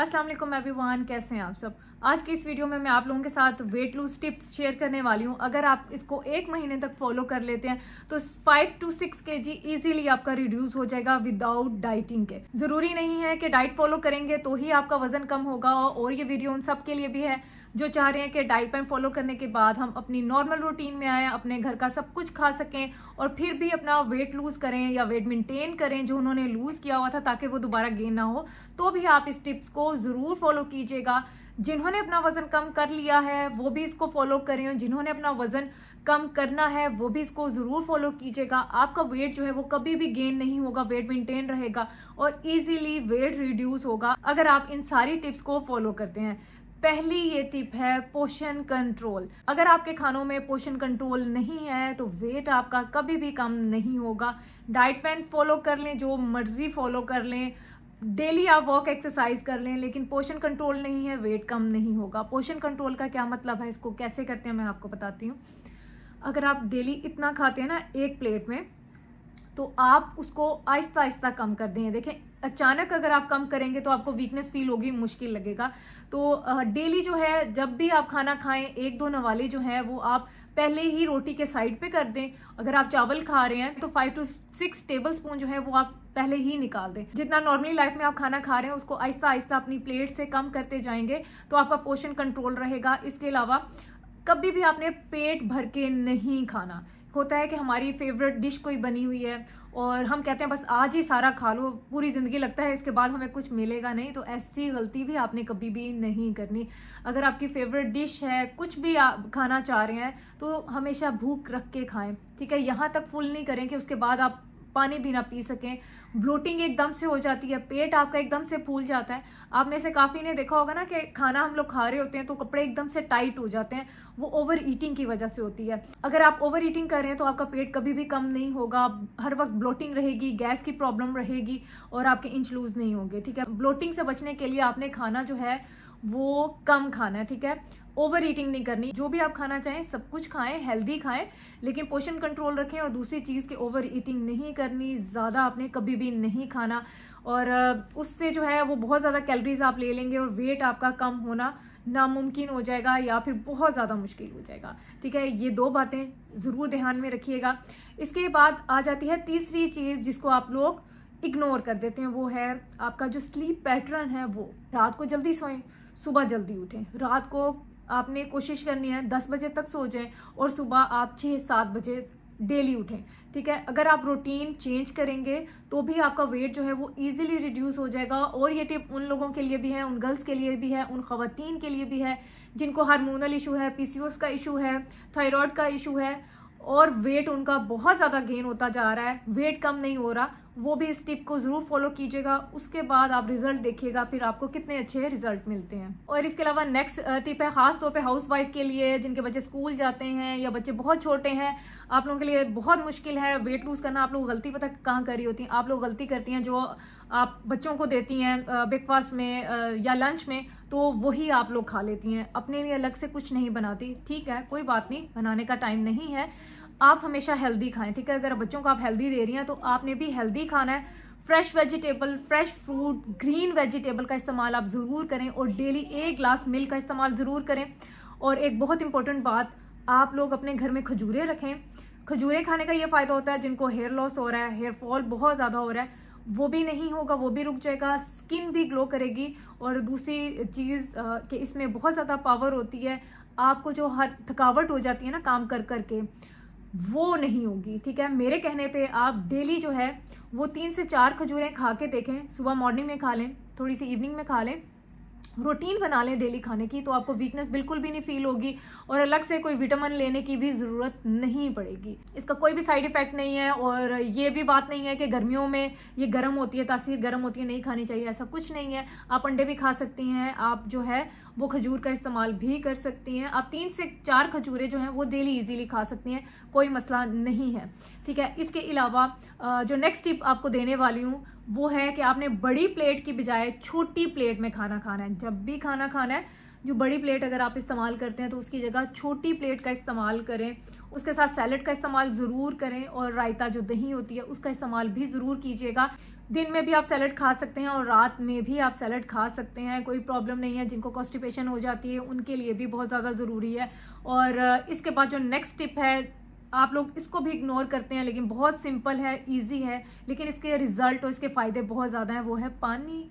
असलम वालेकुम एवरीवन कैसे हैं आप सब आज की इस वीडियो में मैं आप लोगों के साथ वेट लूज टिप्स शेयर करने वाली हूँ अगर आप इसको एक महीने तक फॉलो कर लेते हैं तो फाइव टू सिक्स के जी ईजिली आपका रिड्यूस हो जाएगा विदाउट डाइटिंग के जरूरी नहीं है कि डाइट फॉलो करेंगे तो ही आपका वजन कम होगा और ये वीडियो उन सब के लिए भी है जो चाह रहे हैं कि डाइट प्लान फॉलो करने के बाद हम अपनी नॉर्मल रूटीन में आए अपने घर का सब कुछ खा सकें और फिर भी अपना वेट लूज करें या वेट मेंटेन करें जो उन्होंने लूज किया हुआ था ताकि वो दोबारा गेन ना हो तो भी आप इस टिप्स को जरूर फॉलो कीजिएगा जिन्होंने अपना वजन कम कर लिया है वो भी इसको फॉलो करें और जिन्होंने अपना वजन कम करना है वो भी इसको ज़रूर फॉलो कीजिएगा आपका वेट जो है वो कभी भी गेन नहीं होगा वेट मेंटेन रहेगा और इजीली वेट रिड्यूस होगा अगर आप इन सारी टिप्स को फॉलो करते हैं पहली ये टिप है पोषण कंट्रोल अगर आपके खानों में पोषण कंट्रोल नहीं है तो वेट आपका कभी भी कम नहीं होगा डाइट प्लान फॉलो कर लें जो मर्जी फॉलो कर लें डेली आप वॉक एक्सरसाइज कर लें लेकिन पोषण कंट्रोल नहीं है वेट कम नहीं होगा पोषण कंट्रोल का क्या मतलब है इसको कैसे करते हैं मैं आपको बताती हूँ अगर आप डेली इतना खाते हैं ना एक प्लेट में तो आप उसको आहिस्ता आहिस्ता कम कर दें देखें अचानक अगर आप कम करेंगे तो आपको वीकनेस फील होगी मुश्किल लगेगा तो डेली जो है जब भी आप खाना खाएं एक दो नवाले जो हैं वो आप पहले ही रोटी के साइड पे कर दें अगर आप चावल खा रहे हैं तो five two six tablespoon जो है वो आप पहले ही निकाल दें जितना नॉर्मली लाइफ में आप खाना खा रहे हैं उसको आहिस्ता आहिस्ता अपनी प्लेट से कम करते जाएंगे तो आपका पोषण कंट्रोल रहेगा इसके अलावा कभी भी आपने पेट भर के नहीं खाना होता है कि हमारी फेवरेट डिश कोई बनी हुई है और हम कहते हैं बस आज ही सारा खा लो पूरी ज़िंदगी लगता है इसके बाद हमें कुछ मिलेगा नहीं तो ऐसी गलती भी आपने कभी भी नहीं करनी अगर आपकी फेवरेट डिश है कुछ भी आप खाना चाह रहे हैं तो हमेशा भूख रख के खाएं ठीक है यहाँ तक फुल नहीं करें कि उसके बाद आप पानी भी ना पी सकें ब्लोटिंग एकदम से हो जाती है पेट आपका एकदम से फूल जाता है आप में से काफ़ी ने देखा होगा ना कि खाना हम लोग खा रहे होते हैं तो कपड़े एकदम से टाइट हो जाते हैं वो ओवर ईटिंग की वजह से होती है अगर आप ओवर ईटिंग कर रहे हैं तो आपका पेट कभी भी कम नहीं होगा हर वक्त ब्लोटिंग रहेगी गैस की प्रॉब्लम रहेगी और आपके इंच लूज नहीं होंगे ठीक है ब्लोटिंग से बचने के लिए आपने खाना जो है वो कम खाना है ठीक है ओवर ईटिंग नहीं करनी जो भी आप खाना चाहें सब कुछ खाएं हेल्दी खाएं लेकिन पोषण कंट्रोल रखें और दूसरी चीज़ की ओवर ईटिंग नहीं करनी ज़्यादा आपने कभी भी नहीं खाना और उससे जो है वो बहुत ज़्यादा कैलोरीज आप ले लेंगे और वेट आपका कम होना नामुमकिन हो जाएगा या फिर बहुत ज़्यादा मुश्किल हो जाएगा ठीक है ये दो बातें ज़रूर ध्यान में रखिएगा इसके बाद आ जाती है तीसरी चीज़ जिसको आप लोग इग्नोर कर देते हैं वो है आपका जो स्लीप पैटर्न है वो रात को जल्दी सोएं सुबह जल्दी उठें रात को आपने कोशिश करनी है दस बजे तक सो जाएं और सुबह आप छः सात बजे डेली उठें ठीक है अगर आप रूटीन चेंज करेंगे तो भी आपका वेट जो है वो इजीली रिड्यूस हो जाएगा और ये टिप उन लोगों के लिए भी है उन गर्ल्स के लिए भी है उन खातन के लिए भी है जिनको हार्मोनल इशू है पीसीओएस का इशू है थायराइड का इशू है और वेट उनका बहुत ज़्यादा गेन होता जा रहा है वेट कम नहीं हो रहा वो भी इस टिप को ज़रूर फॉलो कीजिएगा उसके बाद आप रिजल्ट देखिएगा फिर आपको कितने अच्छे रिजल्ट मिलते हैं और इसके अलावा नेक्स्ट टिप है खास तौर पे हाउस वाइफ के लिए जिनके बच्चे स्कूल जाते हैं या बच्चे बहुत छोटे हैं आप लोगों के लिए बहुत मुश्किल है वेट लूज़ करना आप लोग गलती पता कहाँ करी होती हैं आप लोग गलती करती हैं जो आप बच्चों को देती हैं ब्रेकफास्ट में या लंच में तो वही आप लोग खा लेती हैं अपने लिए अलग से कुछ नहीं बनाती ठीक है कोई बात नहीं बनाने का टाइम नहीं है आप हमेशा हेल्दी खाएं ठीक है अगर बच्चों को आप हेल्दी दे रही हैं तो आपने भी हेल्दी खाना है fresh vegetable fresh fruit green vegetable का इस्तेमाल आप ज़रूर करें और डेली एक ग्लास मिल्क का इस्तेमाल ज़रूर करें और एक बहुत इंपॉर्टेंट बात आप लोग अपने घर में खजूरें रखें खजूरें खाने का ये फ़ायदा होता है जिनको हेयर लॉस हो रहा है हेयर फॉल बहुत ज़्यादा हो रहा है वो भी नहीं होगा वो भी रुक जाएगा स्किन भी ग्लो करेगी और दूसरी चीज़ कि इसमें बहुत ज़्यादा पावर होती है आपको जो हर थकावट हो जाती है ना काम कर कर के वो नहीं होगी ठीक है मेरे कहने पे आप डेली जो है वो तीन से चार खजूरें खा के देखें सुबह मॉर्निंग में खा लें थोड़ी सी इवनिंग में खा लें रूटीन बना लें डेली खाने की तो आपको वीकनेस बिल्कुल भी नहीं फील होगी और अलग से कोई विटामिन लेने की भी ज़रूरत नहीं पड़ेगी इसका कोई भी साइड इफ़ेक्ट नहीं है और ये भी बात नहीं है कि गर्मियों में ये गर्म होती है तासीर गर्म होती है नहीं खानी चाहिए ऐसा कुछ नहीं है आप अंडे भी खा सकती हैं आप जो है वो खजूर का इस्तेमाल भी कर सकती हैं आप तीन से चार खजूरें जो हैं वो डेली ईजीली खा सकती हैं कोई मसला नहीं है ठीक है इसके अलावा जो नेक्स्ट टिप आपको देने वाली हूँ वो है कि आपने बड़ी प्लेट की बजाय छोटी प्लेट में खाना खाना है जब भी खाना खाना है जो बड़ी प्लेट अगर आप इस्तेमाल करते हैं तो उसकी जगह छोटी प्लेट का इस्तेमाल करें उसके साथ सैलड का इस्तेमाल ज़रूर करें और रायता जो दही होती है उसका इस्तेमाल भी ज़रूर कीजिएगा दिन में भी आप सैलड खा सकते हैं और रात में भी आप सैलड खा सकते हैं कोई प्रॉब्लम नहीं है जिनको कॉन्स्टिपेशन हो जाती है उनके लिए भी बहुत ज़्यादा ज़रूरी है और इसके बाद जो नेक्स्ट टिप है आप लोग इसको भी इग्नोर करते हैं लेकिन बहुत सिंपल है इजी है लेकिन इसके रिज़ल्ट और इसके फ़ायदे बहुत ज़्यादा हैं वो है पानी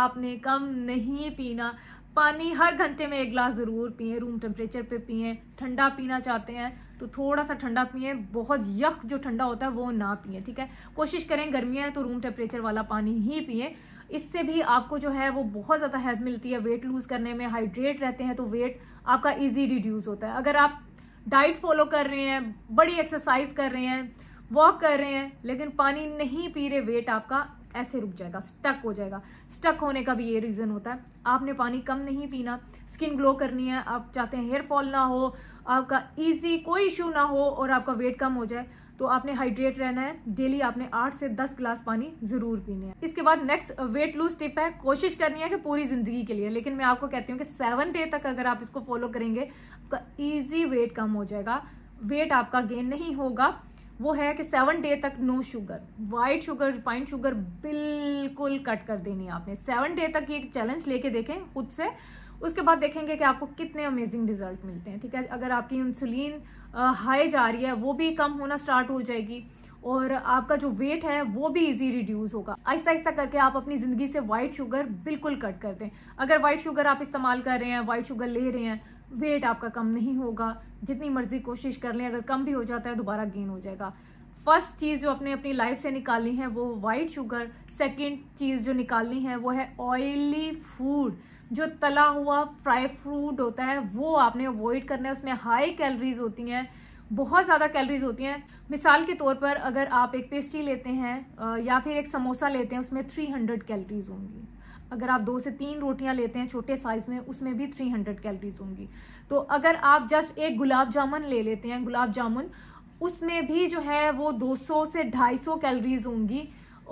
आपने कम नहीं पीना पानी हर घंटे में एक गिलास ज़रूर पिए रूम टेम्परेचर पे पिए ठंडा पीना चाहते हैं तो थोड़ा सा ठंडा पिए बहुत यक जो ठंडा होता है वो ना पिए ठीक है कोशिश करें गर्मियाँ हैं तो रूम टेम्परेचर वाला पानी ही पिए इससे भी आपको जो है वो बहुत ज़्यादा हेल्प मिलती है वेट लूज़ करने में हाइड्रेट रहते हैं तो वेट आपका ईजी रिड्यूज़ होता है अगर आप डाइट फॉलो कर रहे हैं बड़ी एक्सरसाइज कर रहे हैं वॉक कर रहे हैं लेकिन पानी नहीं पी रहे वेट आपका ऐसे रुक जाएगा स्टक हो जाएगा स्टक होने का भी ये रीज़न होता है आपने पानी कम नहीं पीना स्किन ग्लो करनी है आप चाहते हैं हेयर फॉल ना हो आपका ईजी कोई इशू ना हो और आपका वेट कम हो जाए तो आपने हाइड्रेट रहना है डेली आपने आठ से दस ग्लास पानी जरूर पीने है इसके बाद नेक्स्ट वेट लूज टिप है कोशिश करनी है कि पूरी जिंदगी के लिए लेकिन मैं आपको कहती हूँ कि सेवन डे तक अगर आप इसको फॉलो करेंगे आपका ईजी वेट कम हो जाएगा वेट आपका गेन नहीं होगा वो है कि सेवन डे तक no sugar white sugar refined sugar बिल्कुल कट कर देनी है आपने सेवन डे तक ये चैलेंज लेके देखें खुद से उसके बाद देखेंगे कि आपको कितने अमेजिंग रिजल्ट मिलते हैं ठीक है अगर आपकी इंसुलिन हाई जा रही है वो भी कम होना स्टार्ट हो जाएगी और आपका जो वेट है वो भी इजी रिड्यूस होगा आहिस्ता आहिस्ता करके आप अपनी ज़िंदगी से वाइट शुगर बिल्कुल कट कर दें अगर वाइट शुगर आप इस्तेमाल कर रहे हैं वाइट शुगर ले रहे हैं वेट आपका कम नहीं होगा जितनी मर्जी कोशिश कर लें अगर कम भी हो जाता है दोबारा गेन हो जाएगा फर्स्ट चीज़ जो अपने अपनी लाइफ से निकालनी है वो वाइट शुगर सेकंड चीज़ जो निकालनी है वो है ऑयली फूड जो तला हुआ फ्राई फ्रूट होता है वो आपने अवॉइड करना है उसमें हाई कैलोरीज होती हैं बहुत ज़्यादा कैलोरीज होती हैं मिसाल के तौर पर अगर आप एक पेस्ट्री लेते हैं या फिर एक समोसा लेते हैं उसमें 300 कैलोरीज होंगी अगर आप दो से तीन रोटियां लेते हैं छोटे साइज़ में उसमें भी 300 कैलोरीज होंगी तो अगर आप जस्ट एक गुलाब जामुन ले लेते हैं गुलाब जामुन उसमें भी जो है वो 200 से 250 कैलोरीज होंगी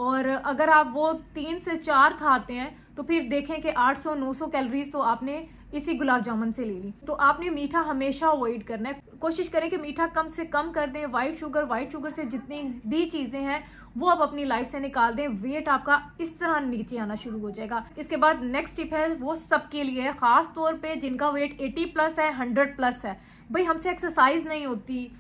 और अगर आप वो तीन से चार खाते हैं तो फिर देखें कि 800-900 कैलोरीज तो आपने इसी गुलाब जामुन से ले ली तो आपने मीठा हमेशा अवॉइड करना है कोशिश करें कि मीठा कम से कम कर दें वाइट शुगर वाइट शुगर से जितनी भी चीज़ें हैं वो आप अपनी लाइफ से निकाल दें वेट आपका इस तरह नीचे आना शुरू हो जाएगा इसके बाद नेक्स्ट टिप है वो सबके लिए है ख़ास तौर पे जिनका वेट 80 प्लस है 100 प्लस है भाई हमसे एक्सरसाइज नहीं होती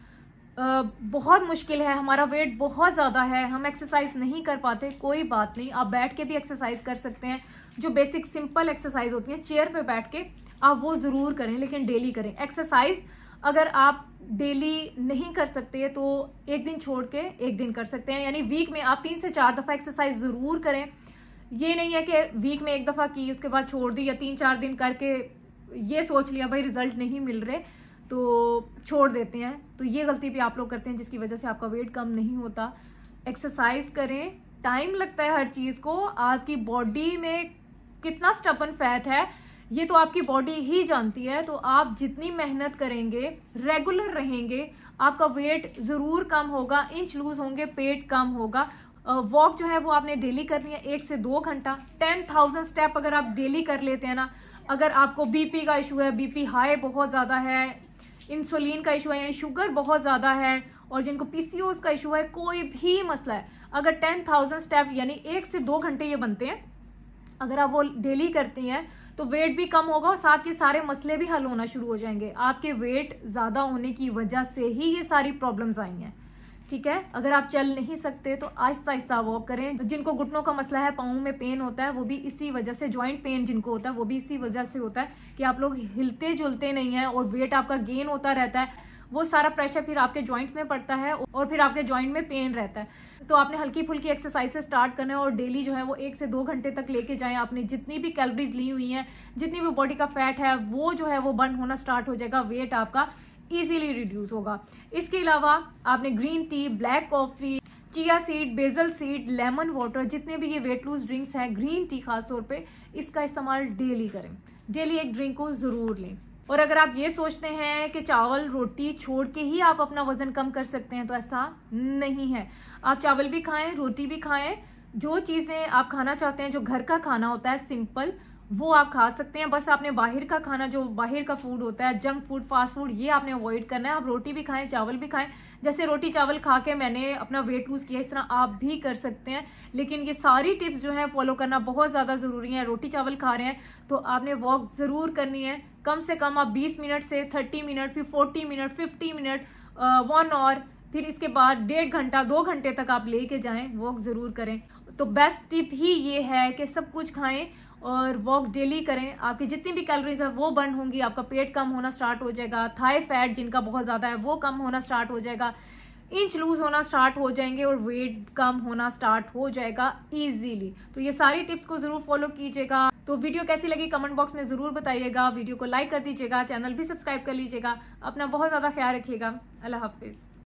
बहुत मुश्किल है हमारा वेट बहुत ज़्यादा है हम एक्सरसाइज नहीं कर पाते कोई बात नहीं आप बैठ के भी एक्सरसाइज कर सकते हैं जो बेसिक सिंपल एक्सरसाइज होती है चेयर पे बैठ के आप वो ज़रूर करें लेकिन डेली करें एक्सरसाइज अगर आप डेली नहीं कर सकते तो एक दिन छोड़ के एक दिन कर सकते हैं यानी वीक में आप तीन से चार दफ़ा एक्सरसाइज ज़रूर करें ये नहीं है कि वीक में एक दफ़ा की उसके बाद छोड़ दी या तीन चार दिन करके ये सोच लिया भाई रिजल्ट नहीं मिल रहे तो छोड़ देते हैं तो ये गलती भी आप लोग करते हैं जिसकी वजह से आपका वेट कम नहीं होता एक्सरसाइज करें टाइम लगता है हर चीज़ को आपकी बॉडी में कितना स्टपन फैट है ये तो आपकी बॉडी ही जानती है तो आप जितनी मेहनत करेंगे रेगुलर रहेंगे आपका वेट ज़रूर कम होगा इंच लूज़ होंगे पेट कम होगा वॉक जो है वो आपने डेली करनी है एक से दो घंटा टेन थाउजेंड स्टेप अगर आप डेली कर लेते हैं ना अगर आपको बीपी का इशू है बीपी हाई बहुत ज़्यादा है इंसुलिन का इशू है यानी शुगर बहुत ज़्यादा है और जिनको पीसीओएस का इशू है कोई भी मसला है अगर टेन थाउजेंड स्टेप यानी एक से दो घंटे ये बनते हैं अगर आप वो डेली करती हैं तो वेट भी कम होगा और साथ के सारे मसले भी हल होना शुरू हो जाएंगे आपके वेट ज़्यादा होने की वजह से ही ये सारी प्रॉब्लम्स आई हैं ठीक है अगर आप चल नहीं सकते तो आहिस्ता आहिस्ता वॉक करें जिनको घुटनों का मसला है पाँव में पेन होता है वो भी इसी वजह से ज्वाइंट पेन जिनको होता है वो भी इसी वजह से होता है कि आप लोग हिलते जुलते नहीं हैं और वेट आपका गेन होता रहता है वो सारा प्रेशर फिर आपके जॉइंट में पड़ता है और फिर आपके जॉइंट में पेन रहता है तो आपने हल्की फुल्की एक्सरसाइज स्टार्ट करना है और डेली जो है वो एक से दो घंटे तक लेके जाए आपने जितनी भी कैलोरीज ली हुई हैं जितनी भी बॉडी का फैट है वो जो है वो बर्न होना स्टार्ट हो जाएगा वेट आपका ईजिली रिड्यूस होगा इसके अलावा आपने green tea black coffee chia seed basil seed lemon water जितने भी ये वेट लूज ड्रिंक्स हैं ग्रीन टी खास तौर पे इसका इस्तेमाल डेली करें डेली एक ड्रिंक को ज़रूर लें और अगर आप ये सोचते हैं कि चावल रोटी छोड़ के ही आप अपना वजन कम कर सकते हैं तो ऐसा नहीं है आप चावल भी खाएं रोटी भी खाएं जो चीज़ें आप खाना चाहते हैं जो घर का खाना होता है सिंपल वो आप खा सकते हैं बस आपने बाहर का खाना जो बाहर का फूड होता है जंक फूड फास्ट फूड ये आपने अवॉइड करना है आप रोटी भी खाएं चावल भी खाएं जैसे रोटी चावल खा के मैंने अपना वेट लूज़ किया इस तरह आप भी कर सकते हैं लेकिन ये सारी टिप्स जो है फॉलो करना बहुत ज़्यादा ज़रूरी है रोटी चावल खा रहे हैं तो आपने वॉक ज़रूर करनी है कम से कम आप 20 मिनट से 30 मिनट फिर 40 मिनट 50 मिनट वन और फिर इसके बाद डेढ़ घंटा दो घंटे तक आप लेके जाएं वॉक ज़रूर करें तो बेस्ट टिप ही ये है कि सब कुछ खाएं और वॉक डेली करें आपकी जितनी भी कैलोरीज है वो बर्न होंगी आपका पेट कम होना स्टार्ट हो जाएगा थाई फैट जिनका बहुत ज़्यादा है वो कम होना स्टार्ट हो जाएगा इंच लूज होना स्टार्ट हो जाएंगे और वेट कम होना स्टार्ट हो जाएगा इजीली तो ये सारी टिप्स को जरूर फॉलो कीजिएगा तो वीडियो कैसी लगी कमेंट बॉक्स में जरूर बताइएगा वीडियो को लाइक कर दीजिएगा चैनल भी सब्सक्राइब कर लीजिएगा अपना बहुत ज्यादा ख्याल रखिएगा अल्लाह हाफिज